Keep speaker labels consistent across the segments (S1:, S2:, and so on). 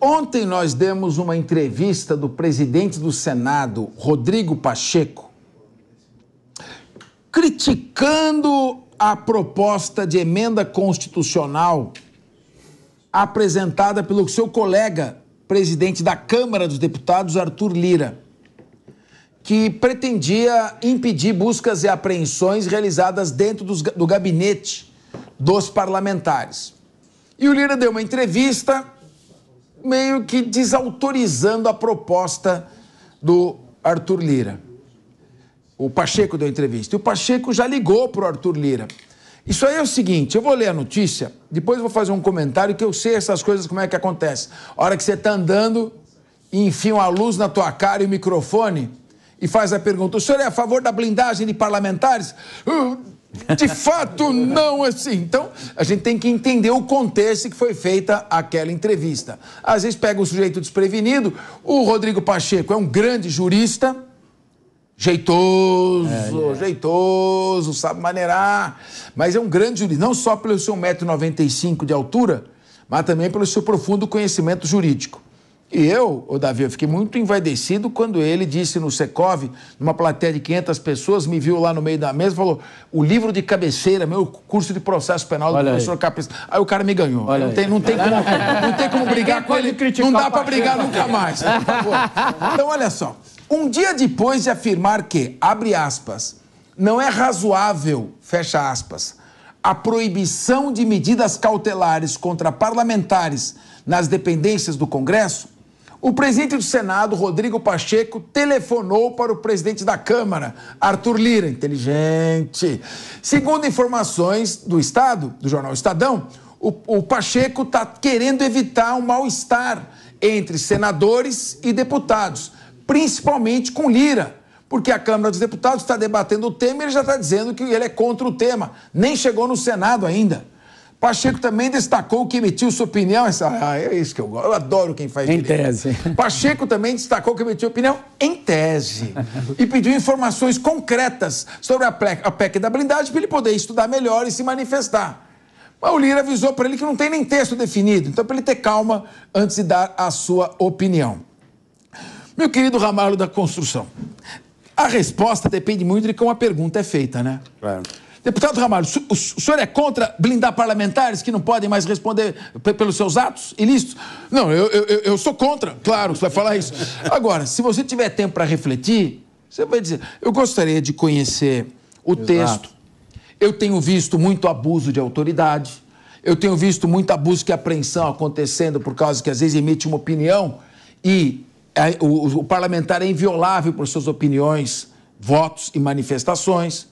S1: Ontem nós demos uma entrevista do presidente do Senado, Rodrigo Pacheco, criticando a proposta de emenda constitucional apresentada pelo seu colega, presidente da Câmara dos Deputados, Arthur Lira, que pretendia impedir buscas e apreensões realizadas dentro dos, do gabinete dos parlamentares. E o Lira deu uma entrevista meio que desautorizando a proposta do Arthur Lira. O Pacheco deu entrevista. E o Pacheco já ligou para o Arthur Lira. Isso aí é o seguinte, eu vou ler a notícia, depois vou fazer um comentário que eu sei essas coisas como é que acontece. A hora que você está andando, enfim, a luz na tua cara e o microfone e faz a pergunta: "O senhor é a favor da blindagem de parlamentares?" Uh, de fato, não é assim. Então, a gente tem que entender o contexto que foi feita aquela entrevista. Às vezes pega o sujeito desprevenido, o Rodrigo Pacheco é um grande jurista, jeitoso, é, é. jeitoso, sabe maneirar, mas é um grande jurista, não só pelo seu 1,95m de altura, mas também pelo seu profundo conhecimento jurídico. E eu, o Davi, eu fiquei muito envaidecido quando ele disse no Secov, numa plateia de 500 pessoas, me viu lá no meio da mesa e falou: o livro de cabeceira, meu curso de processo penal do Olha professor Capista. Aí o cara me ganhou. Olha não, tem, não, tem como, não tem como brigar com ele. Não dá para brigar nunca mais. Então, olha só. Um dia depois de afirmar que, abre aspas, não é razoável, fecha aspas, a proibição de medidas cautelares contra parlamentares nas dependências do Congresso, o presidente do Senado, Rodrigo Pacheco, telefonou para o presidente da Câmara, Arthur Lira, inteligente. Segundo informações do Estado, do jornal Estadão, o, o Pacheco está querendo evitar um mal-estar entre senadores e deputados, principalmente com Lira, porque a Câmara dos Deputados está debatendo o tema e ele já está dizendo que ele é contra o tema, nem chegou no Senado ainda. Pacheco também destacou que emitiu sua opinião. Essa, ah, é isso que eu gosto. Eu adoro quem faz Em tese. Pacheco também destacou que emitiu opinião em tese e pediu informações concretas sobre a PEC, a PEC da blindagem para ele poder estudar melhor e se manifestar. Mas o Lira avisou para ele que não tem nem texto definido, então para ele ter calma antes de dar a sua opinião. Meu querido Ramalho da Construção, a resposta depende muito de como a pergunta é feita, né? Claro. É. Deputado Ramalho, o senhor é contra blindar parlamentares que não podem mais responder pelos seus atos ilícitos? Não, eu, eu, eu sou contra, claro, você vai falar isso. Agora, se você tiver tempo para refletir, você vai dizer: eu gostaria de conhecer
S2: o Exato. texto.
S1: Eu tenho visto muito abuso de autoridade. Eu tenho visto muito abuso e apreensão acontecendo por causa que às vezes emite uma opinião e é, o, o parlamentar é inviolável por suas opiniões, votos e manifestações.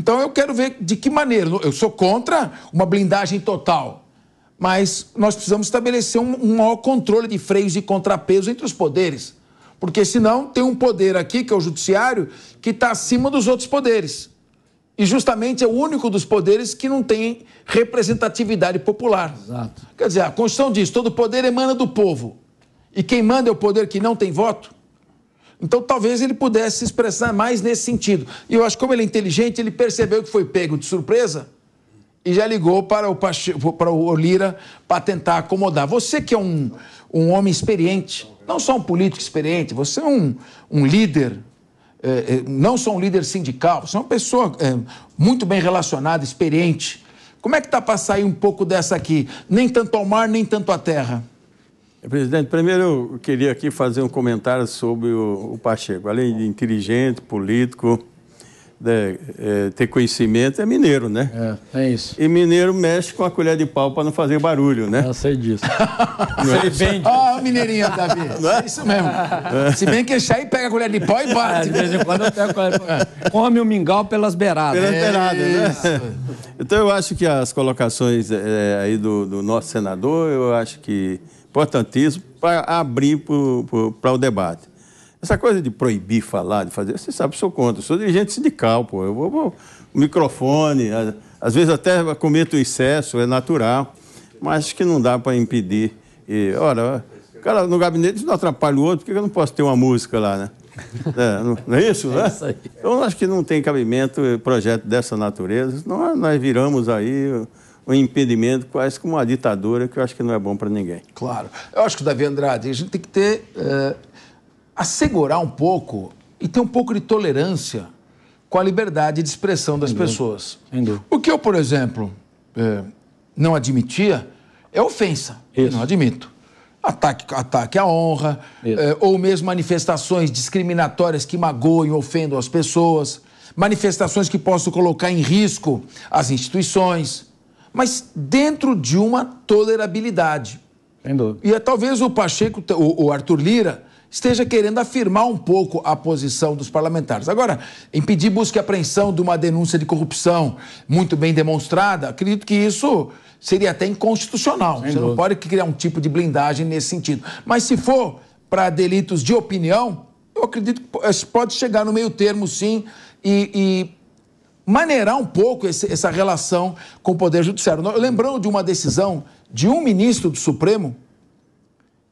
S1: Então eu quero ver de que maneira. Eu sou contra uma blindagem total, mas nós precisamos estabelecer um, um maior controle de freios e contrapesos entre os poderes. Porque senão tem um poder aqui, que é o judiciário, que está acima dos outros poderes. E justamente é o único dos poderes que não tem representatividade popular. Exato. Quer dizer, a Constituição diz: todo poder emana do povo. E quem manda é o poder que não tem voto? Então, talvez ele pudesse se expressar mais nesse sentido. E eu acho que, como ele é inteligente, ele percebeu que foi pego de surpresa e já ligou para o, Pache... para o Lira para tentar acomodar. Você que é um, um homem experiente, não só um político experiente, você é um, um líder, é, é, não só um líder sindical, você é uma pessoa é, muito bem relacionada, experiente. Como é que está para sair um pouco dessa aqui? Nem tanto ao mar, nem tanto à terra.
S3: Presidente, primeiro eu queria aqui fazer um comentário sobre o, o Pacheco. Além de inteligente, político, de, né, é, ter conhecimento, é mineiro, né? É, é isso. E mineiro mexe com a colher de pau para não fazer barulho, né? Eu sei disso. Não sei bem disso.
S4: Ó, oh, mineirinho, Davi. Não é? isso mesmo. É. Se bem que e pega a colher de pau e bate. É, de vez em quando eu pego a colher de pau. É. Come o mingau pelas beiradas. Pelas é beiradas, né?
S3: Então eu acho que as colocações é, aí do, do nosso senador, eu acho que importantíssimo para abrir para o debate. Essa coisa de proibir falar, de fazer, você sabe, eu sou contra, sou dirigente sindical, pô. Eu vou, vou microfone, às vezes até cometo excesso, é natural, mas acho que não dá para impedir. E, ora, cara no gabinete não atrapalha o outro, porque eu não posso ter uma música lá, né? É, não, não, é isso, né? É então acho que não tem cabimento eh, projeto dessa natureza, nós, nós viramos aí um impedimento, quase como uma ditadura, que eu acho que não é bom para ninguém. Claro. Eu acho que, Davi Andrade, a gente tem que ter. Eh, assegurar um pouco e ter
S1: um pouco de tolerância com a liberdade de expressão das Entendi. pessoas. Entendi. O que eu, por exemplo, é, não admitia é ofensa. Isso. Não admito. Ataque, ataque à honra, é, ou mesmo manifestações discriminatórias que magoem, ofendam as pessoas, manifestações que possam colocar em risco as instituições mas dentro de uma tolerabilidade. Sem dúvida. E é, talvez o Pacheco, o, o Arthur Lira, esteja querendo afirmar um pouco a posição dos parlamentares. Agora, impedir busca e apreensão de uma denúncia de corrupção muito bem demonstrada, acredito que isso seria até inconstitucional. Sem Você dúvida. não pode criar um tipo de blindagem nesse sentido. Mas se for para delitos de opinião, eu acredito que eh, pode chegar no meio termo, sim, e, e maneirar um pouco esse, essa relação com o Poder Judiciário. Lembrando de uma decisão de um ministro do Supremo,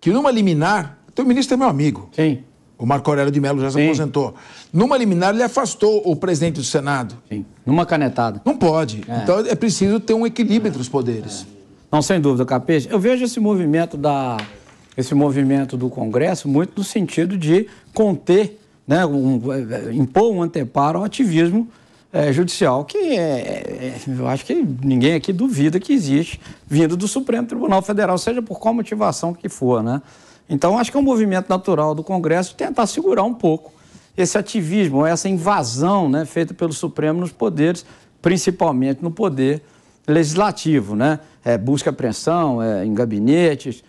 S1: que numa liminar, o ministro é meu amigo. Sim. O Marco Aurélio de Mello já se Sim. aposentou. Numa liminar, ele afastou o presidente do Senado. Sim. Numa canetada. Não pode. É. Então é
S4: preciso ter um equilíbrio é. entre os poderes. É. Não, sem dúvida, Capete. Eu vejo esse movimento da. Esse movimento do Congresso muito no sentido de conter, né, um, impor um anteparo ao ativismo é, judicial, que é, é, eu acho que ninguém aqui duvida que existe, vindo do Supremo Tribunal Federal, seja por qual motivação que for, né? Então, acho que é um movimento natural do Congresso tentar segurar um pouco esse ativismo, essa invasão né, feita pelo Supremo nos poderes, principalmente no poder legislativo, né? É, busca apreensão é, em gabinetes.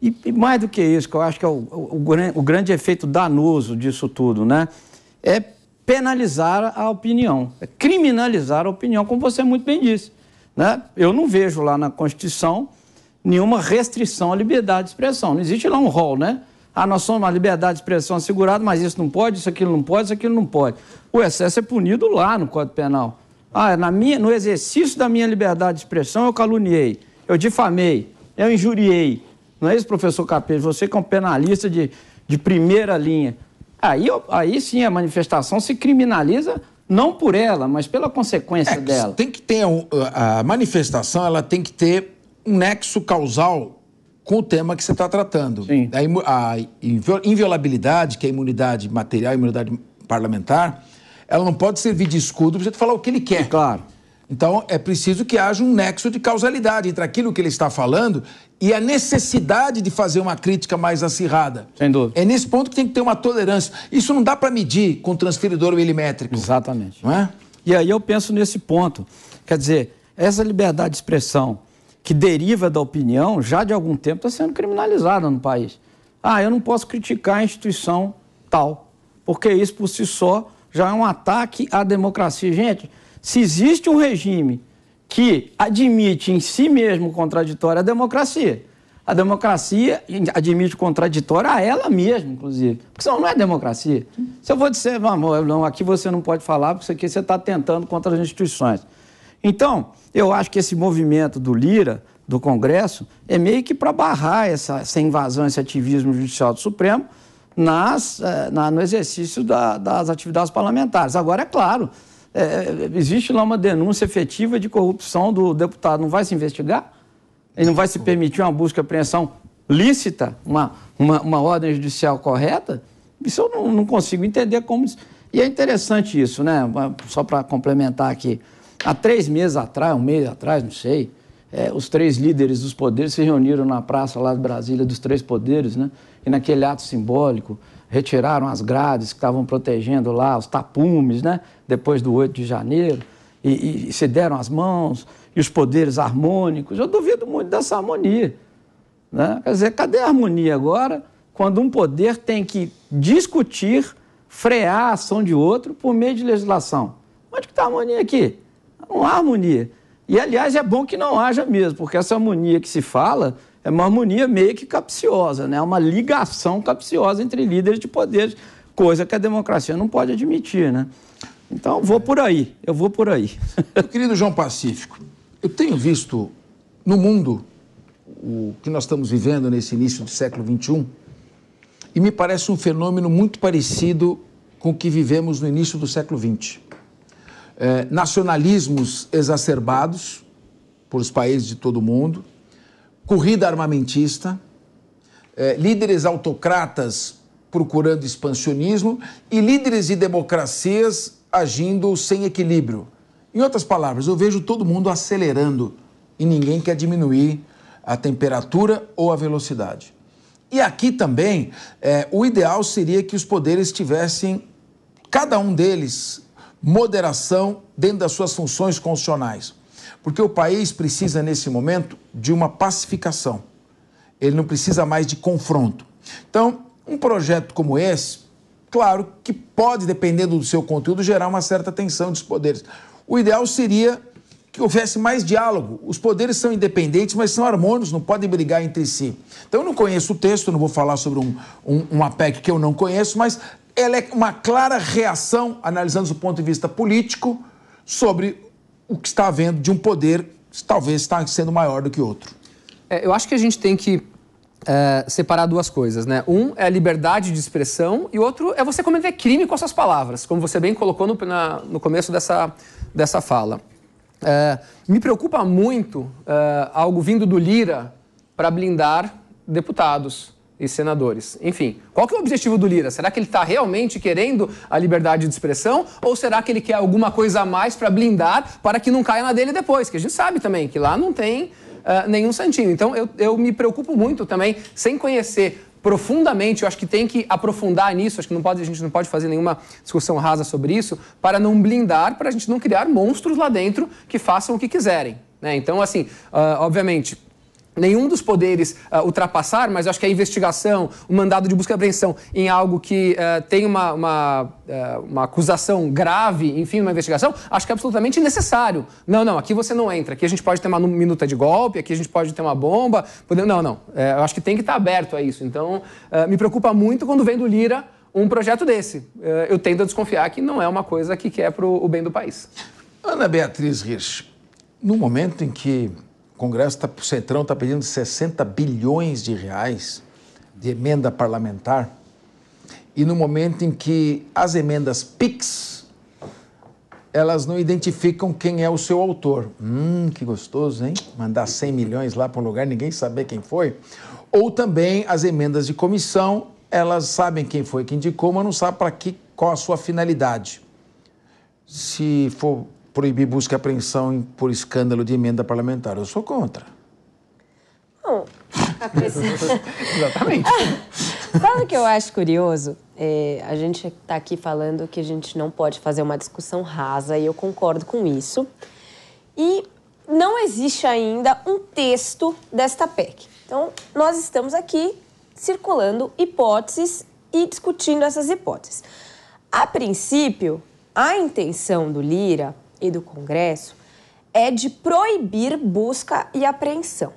S4: E, e, mais do que isso, que eu acho que é o, o, o, o grande efeito danoso disso tudo, né? É penalizar a opinião, criminalizar a opinião, como você muito bem disse. Né? Eu não vejo lá na Constituição nenhuma restrição à liberdade de expressão. Não existe lá um rol, né? Ah, nós somos uma liberdade de expressão assegurada, mas isso não pode, isso aquilo não pode, isso aquilo não pode. O excesso é punido lá no Código Penal. Ah, na minha, no exercício da minha liberdade de expressão eu caluniei, eu difamei, eu injuriei. Não é isso, professor Capello? Você que é um penalista de, de primeira linha. Aí, aí sim a manifestação se criminaliza não por ela, mas pela consequência é, dela. Tem que ter
S1: a manifestação, ela tem que ter um nexo causal com o tema que você está tratando. Sim. A, inviolabilidade, que é a imunidade material, a imunidade parlamentar, ela não pode servir de escudo para você falar o que ele quer. claro. Então, é preciso que haja um nexo de causalidade entre aquilo que ele está falando e a necessidade de fazer uma crítica mais acirrada. Sem dúvida. É nesse ponto que tem que ter uma tolerância. Isso não dá para medir
S4: com transferidor milimétrico. Exatamente. Não é? E aí eu penso nesse ponto. Quer dizer, essa liberdade de expressão que deriva da opinião já de algum tempo está sendo criminalizada no país. Ah, eu não posso criticar a instituição tal, porque isso por si só já é um ataque à democracia. Gente se existe um regime que admite em si mesmo contraditório a democracia, a democracia admite contraditório a ela mesma, inclusive. Porque senão não é democracia. Se eu vou dizer, vamos, não, aqui você não pode falar, porque isso aqui você está tentando contra as instituições. Então, eu acho que esse movimento do Lira, do Congresso, é meio que para barrar essa, essa, invasão, esse ativismo judicial do Supremo nas, eh, na, no exercício da, das atividades parlamentares. Agora, é claro, é, é, existe lá uma denúncia efetiva de corrupção do deputado. Não vai se investigar? e não vai se permitir uma busca e apreensão lícita, uma, uma, uma ordem judicial correta? Isso eu não, não consigo entender como. E é interessante isso, né? Só para complementar aqui. Há três meses atrás, um mês atrás, não sei, é, os três líderes dos poderes se reuniram na praça lá de Brasília, dos três poderes, né? E naquele ato simbólico retiraram as grades que estavam protegendo lá, os tapumes, né? depois do 8 de janeiro, e, e, e se deram as mãos, e os poderes harmônicos. Eu duvido muito dessa harmonia. Né? Quer dizer, cadê a harmonia agora, quando um poder tem que discutir, frear a ação de outro por meio de legislação? Onde que está a harmonia aqui? Não há harmonia. E, aliás, é bom que não haja mesmo, porque essa harmonia que se fala é uma harmonia meio que capciosa, né? É uma ligação capciosa entre líderes de poderes, coisa que a democracia não pode admitir. Né? Então, vou por aí, eu vou por aí. Meu querido João Pacífico,
S1: eu tenho visto no mundo o que nós estamos vivendo nesse início do século XXI e me parece um fenômeno muito parecido com o que vivemos no início do século XX. É, nacionalismos exacerbados por os países de todo o mundo, corrida armamentista, é, líderes autocratas procurando expansionismo e líderes e democracias agindo sem equilíbrio. Em outras palavras, eu vejo todo mundo acelerando e ninguém quer diminuir a temperatura ou a velocidade. E aqui também, é, o ideal seria que os poderes tivessem, cada um deles, moderação dentro das suas funções constitucionais. Porque o país precisa, nesse momento, de uma pacificação. Ele não precisa mais de confronto. Então, um projeto como esse, claro que pode, dependendo do seu conteúdo, gerar uma certa tensão dos poderes. O ideal seria que houvesse mais diálogo. Os poderes são independentes, mas são harmônicos, não podem brigar entre si. Então, eu não conheço o texto, não vou falar sobre um, um, uma PEC que eu não conheço, mas ela é uma clara reação, analisando do ponto de vista político, sobre o que está havendo de um
S5: poder que talvez está sendo maior do que outro. É, eu acho que a gente tem que é, separar duas coisas, né? Um é a liberdade de expressão e outro é você cometer crime com as suas palavras, como você bem colocou no, na, no começo dessa, dessa fala. É, me preocupa muito é, algo vindo do Lira para blindar deputados e senadores. Enfim, qual que é o objetivo do Lira? Será que ele está realmente querendo a liberdade de expressão ou será que ele quer alguma coisa a mais para blindar para que não caia na dele depois? Que a gente sabe também que lá não tem uh, nenhum santinho. Então eu, eu me preocupo muito também, sem conhecer profundamente, eu acho que tem que aprofundar nisso, acho que não pode, a gente não pode fazer nenhuma discussão rasa sobre isso, para não blindar, para a gente não criar monstros lá dentro que façam o que quiserem. Né? Então, assim, uh, obviamente, nenhum dos poderes uh, ultrapassar, mas acho que a investigação, o mandado de busca e apreensão em algo que uh, tem uma, uma, uh, uma, acusação grave, enfim, uma investigação, acho que é absolutamente necessário. Não, não, aqui você não entra, aqui a gente pode ter uma minuta de golpe, aqui a gente pode ter uma bomba, pode... não, não, é, eu acho que tem que estar aberto a isso. Então, me preocupa muito quando vem do Lira um projeto desse. eu tendo a desconfiar que não é uma coisa que quer para o bem do país. Ana Beatriz Rich,
S1: no momento em que o Congresso, tá, o Centrão está pedindo 60 bilhões de reais de emenda parlamentar. E no momento em que as emendas PIX, elas não identificam quem é o seu autor. Hum, que gostoso, hein? Mandar 100 milhões lá para um lugar, ninguém saber quem foi. Ou também as emendas de comissão, elas sabem quem foi que indicou, mas não sabem para que, qual a sua finalidade. Se for proibir busca e apreensão por escândalo de emenda parlamentar. Eu sou contra.
S2: Bom, Exatamente. Sabe o que eu acho curioso? É, a gente está aqui falando que a gente não pode fazer uma discussão rasa, e eu concordo com isso. E não existe ainda um texto desta PEC. Então, nós estamos aqui circulando hipóteses e discutindo essas hipóteses. A princípio, a intenção do Lira e do Congresso é de proibir busca e apreensão.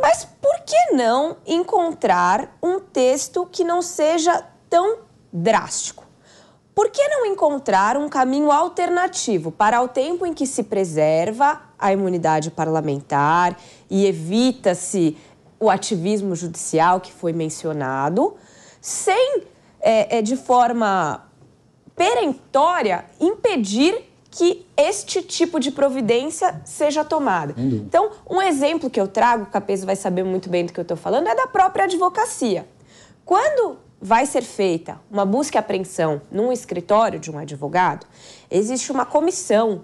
S2: Mas por que não encontrar um texto que não seja tão drástico? Por que não encontrar um caminho alternativo para o tempo em que se preserva a imunidade parlamentar e evita-se o ativismo judicial que foi mencionado, sem, é, de forma perentória, impedir que este tipo de providência seja tomada. Então, um exemplo que eu trago, o Capeso vai saber muito bem do que eu estou falando, é da própria advocacia. Quando vai ser feita uma busca e apreensão num escritório de um advogado, existe uma comissão.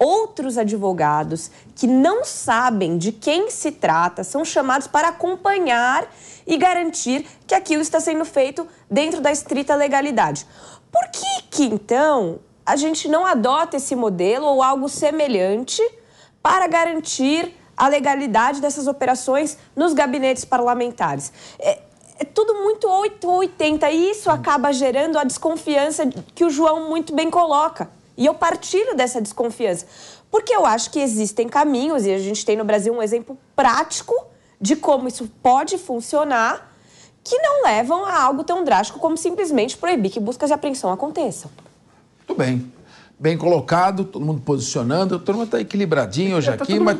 S2: Outros advogados que não sabem de quem se trata são chamados para acompanhar e garantir que aquilo está sendo feito dentro da estrita legalidade. Por que, que então a gente não adota esse modelo ou algo semelhante para garantir a legalidade dessas operações nos gabinetes parlamentares. É, é tudo muito 880 e isso acaba gerando a desconfiança que o João muito bem coloca. E eu partilho dessa desconfiança, porque eu acho que existem caminhos e a gente tem no Brasil um exemplo prático de como isso pode funcionar que não levam a algo tão drástico como simplesmente proibir que buscas e apreensão aconteçam
S1: bem. Bem colocado, todo mundo posicionando, todo mundo está equilibradinho hoje é, tá aqui, mas.